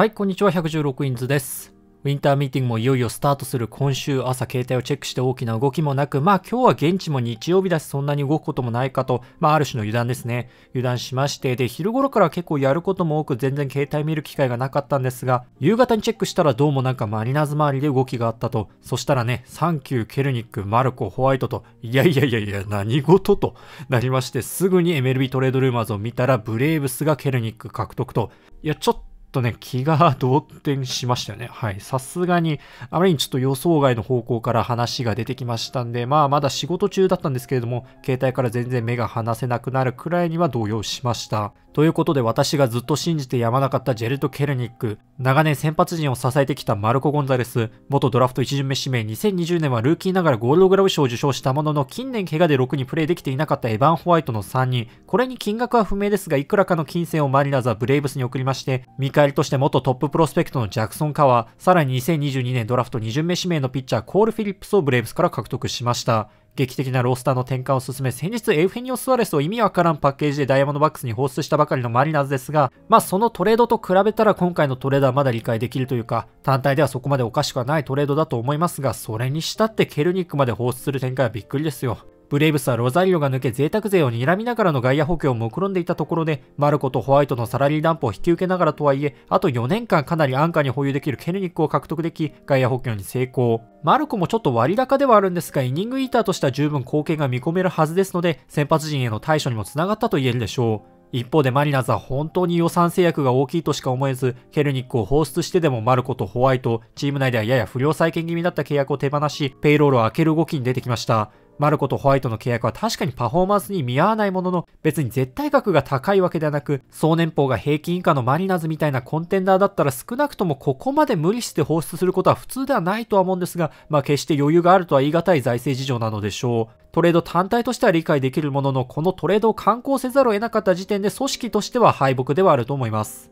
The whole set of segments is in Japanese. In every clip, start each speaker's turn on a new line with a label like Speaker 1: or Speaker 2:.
Speaker 1: はい、こんにちは、116インズです。ウィンターミーティングもいよいよスタートする今週朝携帯をチェックして大きな動きもなく、まあ今日は現地も日曜日だしそんなに動くこともないかと、まあある種の油断ですね。油断しまして、で、昼頃から結構やることも多く全然携帯見る機会がなかったんですが、夕方にチェックしたらどうもなんかマリナーズ周りで動きがあったと、そしたらね、サンキュー、ケルニック、マルコ、ホワイトと、いやいやいやいや、何事となりまして、すぐに MLB トレードルーマーズを見たらブレーブスがケルニック獲得と、いや、ちょっととね、気が動転しましたよね。はい。さすがに、あまりにちょっと予想外の方向から話が出てきましたんで、まあ、まだ仕事中だったんですけれども、携帯から全然目が離せなくなるくらいには動揺しました。ということで、私がずっと信じてやまなかったジェルト・ケルニック、長年先発陣を支えてきたマルコ・ゴンザレス、元ドラフト1巡目指名、2020年はルーキーながらゴールドグラブ賞を受賞したものの、近年怪我で6にプレイできていなかったエヴァン・ホワイトの3人、これに金額は不明ですが、いくらかの金銭をマリナーズはブレイブスに送りまして、返りとして元トッププロスペクトのジャクソン・カワ、さらに2022年ドラフト2巡目指名のピッチャーコール・フィリップスをブレーブスから獲得しました。劇的なロースターの転換を進め、先日エウフェニオ・スアレスを意味わからんパッケージでダイヤモンドバックスに放出したばかりのマリナーズですが、まあそのトレードと比べたら今回のトレードはまだ理解できるというか、単体ではそこまでおかしくはないトレードだと思いますが、それにしたってケルニックまで放出する展開はびっくりですよ。ブレイブスはロザリオが抜け贅沢税を睨みながらの外野補強を目論んでいたところで、マルコとホワイトのサラリーダンプを引き受けながらとはいえ、あと4年間かなり安価に保有できるケルニックを獲得でき、外野補強に成功。マルコもちょっと割高ではあるんですが、イニングイーターとしては十分貢献が見込めるはずですので、先発陣への対処にもつながったと言えるでしょう。一方でマリナーズは本当に予算制約が大きいとしか思えず、ケルニックを放出してでもマルコとホワイト、チーム内ではやや不良再建気味だった契約を手放し、ペイロールを開ける動きに出てきました。マルコとホワイトの契約は確かにパフォーマンスに見合わないものの、別に絶対額が高いわけではなく、総年俸が平均以下のマリナーズみたいなコンテンダーだったら少なくともここまで無理して放出することは普通ではないとは思うんですが、まあ決して余裕があるとは言い難い財政事情なのでしょう。トレード単体としては理解できるものの、このトレードを敢行せざるを得なかった時点で組織としては敗北ではあると思います。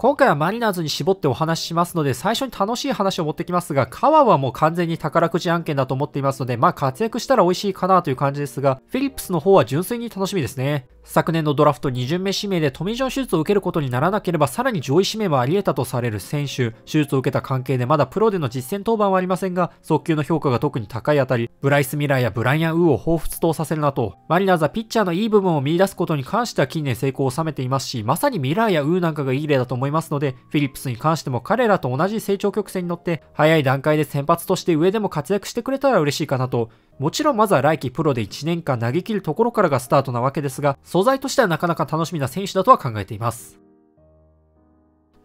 Speaker 1: 今回はマリナーズに絞ってお話ししますので、最初に楽しい話を持ってきますが、川はもう完全に宝くじ案件だと思っていますので、まあ活躍したら美味しいかなという感じですが、フィリップスの方は純粋に楽しみですね。昨年のドラフト2巡目指名でトミー・ジョン手術を受けることにならなければさらに上位指名もあり得たとされる選手、手術を受けた関係でまだプロでの実戦登板はありませんが、速球の評価が特に高いあたり、ブライス・ミラーやブライアン・ウーを彷彿とさせるなと、マリナーズはピッチャーのいい部分を見出すことに関しては近年成功を収めていますし、まさにミラーやウーなんかがいい例だと思いますいますので、フィリップスに関しても彼らと同じ成長曲線に乗って、早い段階で先発として上でも活躍してくれたら嬉しいかなと、もちろんまずは来季プロで1年間投げ切るところからがスタートなわけですが、素材としてはなかなか楽しみな選手だとは考えています。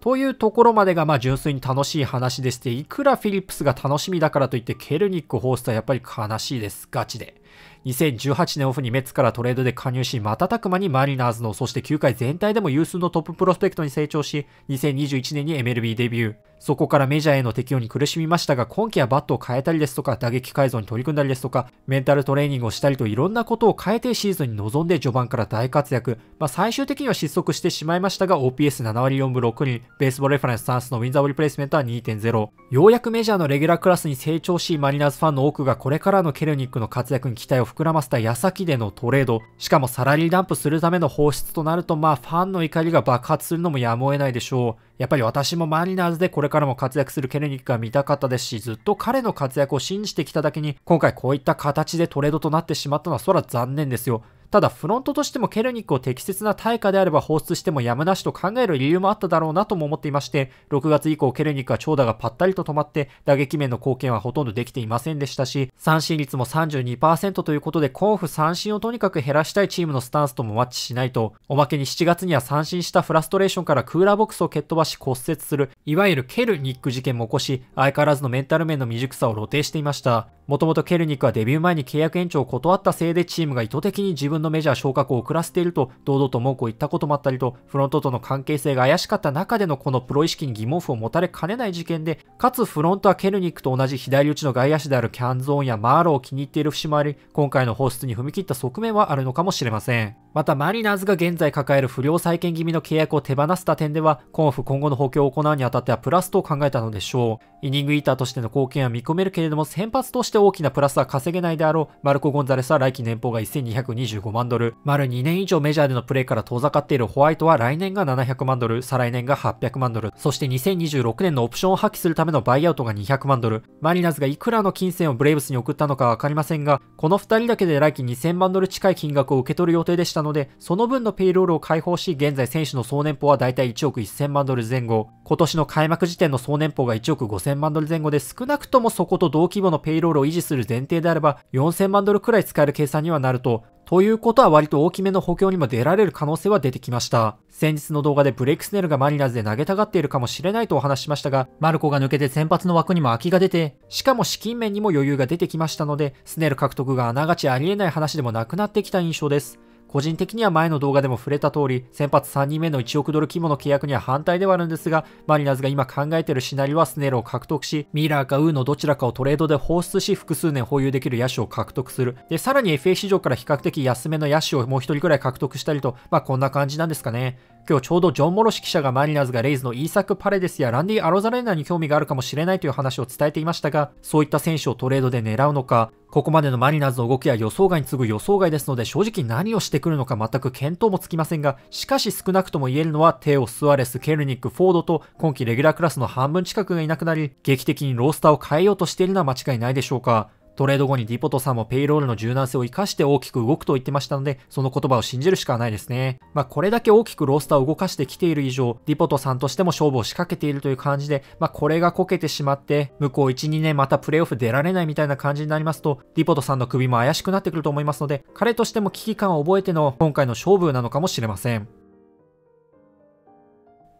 Speaker 1: というところまでがまあ純粋に楽しい話でして、いくらフィリップスが楽しみだからといってケルニックホーストはやっぱり悲しいです。ガチで。2018年オフにメッツからトレードで加入し、瞬く間にマリナーズの、そして球界全体でも有数のトッププロスペクトに成長し、2021年に MLB デビュー。そこからメジャーへの適用に苦しみましたが、今季はバットを変えたりですとか、打撃改造に取り組んだりですとか、メンタルトレーニングをしたりといろんなことを変えてシーズンに臨んで序盤から大活躍。まあ、最終的には失速してしまいましたが、OPS7 割4分6人、ベースボールレファレンスタンスのウィンザーブリプレイスメントは2.0。ようやくメジャーのレギュラークラスに成長し、マリナーズファンの多くがこれからのケルニックの活躍に期待を膨らませた矢先でのトレード、しかもサラリーダンプするための放出となると、まあ、ファンの怒りが爆発するのもやむを得ないでしょう。やっぱり私もマリナーズでこれからも活躍するケネニックが見たかったですし、ずっと彼の活躍を信じてきただけに、今回こういった形でトレードとなってしまったのはそら残念ですよ。ただフロントとしてもケルニックを適切な対価であれば放出してもやむなしと考える理由もあっただろうなとも思っていまして、6月以降ケルニックは長打がぱったりと止まって打撃面の貢献はほとんどできていませんでしたし、三振率も32%ということで、交付三振をとにかく減らしたいチームのスタンスともマッチしないと、おまけに7月には三振したフラストレーションからクーラーボックスを蹴っ飛ばし骨折する、いわゆるケルニック事件も起こし、相変わらずのメンタル面の未熟さを露呈していました。もともとケルニックはデビュー前に契約延長を断ったせいでチームが意図的に自分ののメジャー昇格を遅らせていると堂々と文句を言ったこともあったりと、フロントとの関係性が怪しかった中でのこのプロ意識に疑問符を持たれかねない事件で、かつフロントはケルニックと同じ左打ちの外野手であるキャンゾーンやマーローを気に入っている節もあり、今回の放出に踏み切った側面はあるのかもしれません。またマリナーズが現在抱える不良債権気味の契約を手放した点では、コンフ今後の補強を行うにあたってはプラスと考えたのでしょう。イニングイーターとしての貢献は見込めるけれども、先発として大きなプラスは稼げないであろう、マルコ・ゴンザレスは来季年俸が1225万ドル、丸2年以上メジャーでのプレーから遠ざかっているホワイトは来年が700万ドル、再来年が800万ドル、そして2026年のオプションを破棄するためのバイアウトが200万ドル、マリナーズがいくらの金銭をブレイブスに送ったのかわかりませんが、この2人だけで来季2000万ドル近い金額を受け取る予定でしたので、その分のペイロールを解放し、現在選手の総年俸はだいたい1億1000万ドル前後、今年の開幕時点の総年俸が1億5000万ドル前後で少なくともそこと同規模のペイロールを維持する前提であれば、4000万ドルくらい使える計算にはなると、ということは割と大きめの補強にも出られる可能性は出てきました。先日の動画でブレイクスネルがマリナーズで投げたがっているかもしれないとお話ししましたが、マルコが抜けて先発の枠にも空きが出て、しかも資金面にも余裕が出てきましたので、スネル獲得があながちありえない話でもなくなってきた印象です。個人的には前の動画でも触れた通り、先発3人目の1億ドル規模の契約には反対ではあるんですが、マリナーズが今考えているシナリオはスネールを獲得し、ミラーかウーのどちらかをトレードで放出し、複数年保有できる野手を獲得する。で、さらに FA 市場から比較的安めの野手をもう1人くらい獲得したりと、まあこんな感じなんですかね。今日ちょうどジョン・モロシ記者がマリナーズがレイズのイーサク・パレデスやランディ・アロザレーナに興味があるかもしれないという話を伝えていましたが、そういった選手をトレードで狙うのか、ここまでのマリナーズの動きや予想外に次ぐ予想外ですので正直何をしてくるのか全く見当もつきませんが、しかし少なくとも言えるのはテオ、スアレス、ケルニック、フォードと今季レギュラークラスの半分近くがいなくなり、劇的にロースターを変えようとしているのは間違いないでしょうか。トレード後にディポトさんもペイロールの柔軟性を活かして大きく動くと言ってましたので、その言葉を信じるしかないですね。まあ、これだけ大きくロースターを動かしてきている以上、ディポトさんとしても勝負を仕掛けているという感じで、まあ、これがこけてしまって、向こう1、2年またプレイオフ出られないみたいな感じになりますと、ディポトさんの首も怪しくなってくると思いますので、彼としても危機感を覚えての今回の勝負なのかもしれません。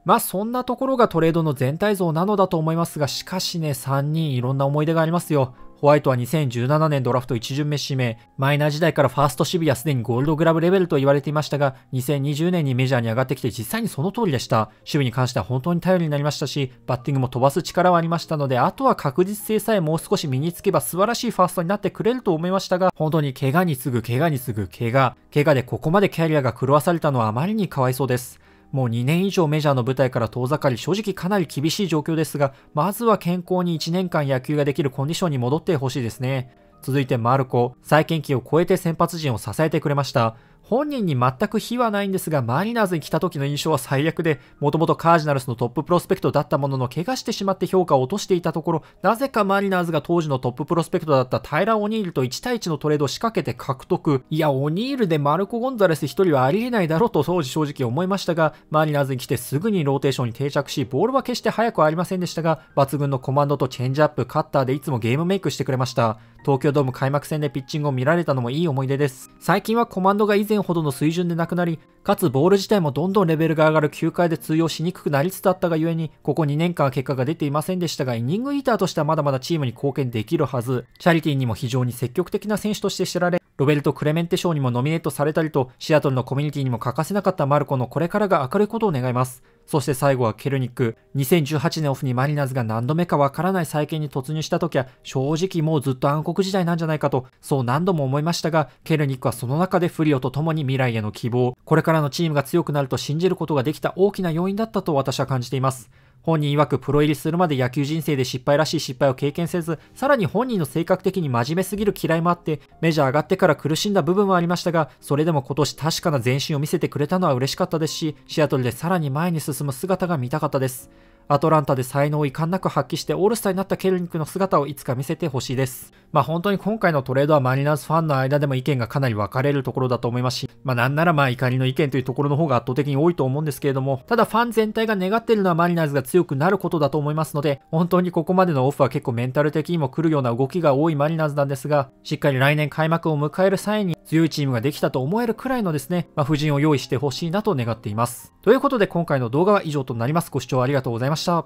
Speaker 1: まあそんなところがトレードの全体像なのだと思いますが、しかしね、3人いろんな思い出がありますよ。ホワイトは2017年ドラフト1巡目指名、マイナー時代からファースト守備はすでにゴールドグラブレベルと言われていましたが、2020年にメジャーに上がってきて実際にその通りでした。守備に関しては本当に頼りになりましたし、バッティングも飛ばす力はありましたので、あとは確実性さえもう少し身につけば素晴らしいファーストになってくれると思いましたが、本当に怪我に次ぐ怪我に次ぐ怪我、怪我でここまでキャリアが狂わされたのはあまりにかわいそうです。もう2年以上メジャーの舞台から遠ざかり、正直かなり厳しい状況ですが、まずは健康に1年間野球ができるコンディションに戻ってほしいですね。続いてマルコ、再建期を超えて先発陣を支えてくれました。本人に全く非はないんですが、マリナーズに来た時の印象は最悪で、もともとカージナルスのトッププロスペクトだったものの、怪我してしまって評価を落としていたところ、なぜかマリナーズが当時のトッププロスペクトだったタイラ・オニールと1対1のトレードを仕掛けて獲得。いや、オニールでマルコ・ゴンザレス1人はありえないだろうと当時正直思いましたが、マリナーズに来てすぐにローテーションに定着し、ボールは決して速くはありませんでしたが、抜群のコマンドとチェンジアップ、カッターでいつもゲームメイクしてくれました。東京ドーム開幕戦でピッチングを見られたのもいい思い出です。最近はコマンドが以前点ほどの水準でなくなり、かつボール自体もどんどんレベルが上がる球界で通用しにくくなりつつあったがゆえに、ここ2年間結果が出ていませんでしたが、イニングイーターとしてはまだまだチームに貢献できるはず、チャリティーにも非常に積極的な選手として知られ、ロベルト・クレメンテ賞にもノミネートされたりと、シアトルのコミュニティにも欠かせなかったマルコのこれからが明るいことを願います。そして最後はケルニック。2018年オフにマリナーズが何度目かわからない再建に突入した時は、正直もうずっと暗黒時代なんじゃないかと、そう何度も思いましたが、ケルニックはその中で不オと共に未来への希望、これからのチームが強くなると信じることができた大きな要因だったと私は感じています。本人曰くプロ入りするまで野球人生で失敗らしい失敗を経験せず、さらに本人の性格的に真面目すぎる嫌いもあって、メジャー上がってから苦しんだ部分はありましたが、それでも今年確かな前進を見せてくれたのは嬉しかったですし、シアトルでさらに前に進む姿が見たかったです。アトランタで才能を遺憾なく発揮してオールスターになったケルニックの姿をいつか見せてほしいです。まあ本当に今回のトレードはマリナーズファンの間でも意見がかなり分かれるところだと思いますし、まあなんならまあ怒りの意見というところの方が圧倒的に多いと思うんですけれども、ただファン全体が願っているのはマリナーズが強くなることだと思いますので、本当にここまでのオフは結構メンタル的にも来るような動きが多いマリナーズなんですが、しっかり来年開幕を迎える際に強いチームができたと思えるくらいのですね、まあ、布陣を用意してほしいなと願っています。ということで今回の動画は以上となります。ご視聴ありがとうございました。